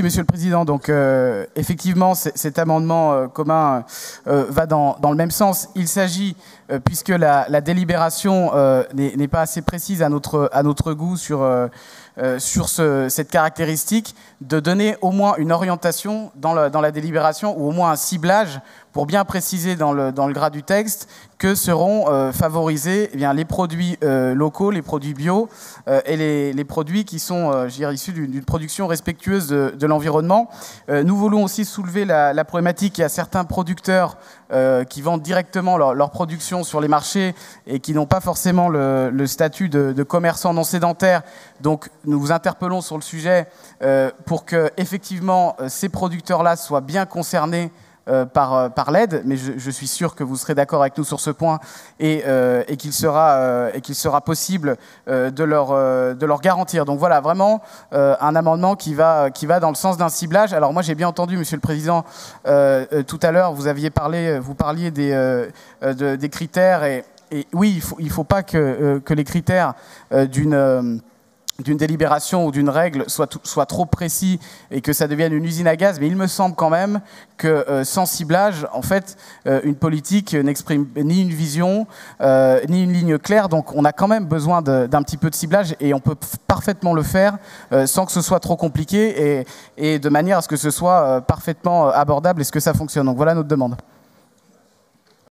Merci, Monsieur le Président. Donc, euh, effectivement, cet amendement euh, commun euh, va dans, le même sens. Il s'agit, puisque la, délibération n'est pas assez précise à notre, à notre goût sur, sur cette caractéristique, de donner au moins une orientation dans la, dans la délibération ou au moins un ciblage pour bien préciser dans le, gras du texte que seront euh, favorisés eh les produits euh, locaux, les produits bio euh, et les, produits qui sont issus d'une production respectueuse de, l'environnement. nous voulons aussi soulever la, problématique qu'il y a certains producteurs qui vendent directement leur, leur, production sur les marchés et qui n'ont pas forcément le, statut de, de, commerçants non sédentaires. Donc nous vous interpellons sur le sujet pour que effectivement ces producteurs-là soient bien concernés euh, euh, par, l'aide, mais je, suis sûr que vous serez d'accord avec nous sur ce point et, euh, qu'il sera, sera possible de, leur, de leur garantir. Donc voilà, vraiment un amendement qui va, qui va dans le sens d'un ciblage. Alors moi j'ai bien entendu, Monsieur le Président, tout à l'heure vous aviez parlé, vous parliez des, des critères et, oui, il ne faut, pas que, que les critères d'une d'une délibération ou d'une règle soit, soit, trop précis et que ça devienne une usine à gaz, mais il me semble quand même que euh, sans ciblage, en fait, euh, une politique n'exprime ni une vision, euh, ni une ligne claire, donc on a quand même besoin d'un petit peu de ciblage et on peut parfaitement le faire sans que ce soit trop compliqué et, et, de manière à ce que ce soit parfaitement abordable et ce que ça fonctionne. Donc voilà notre demande.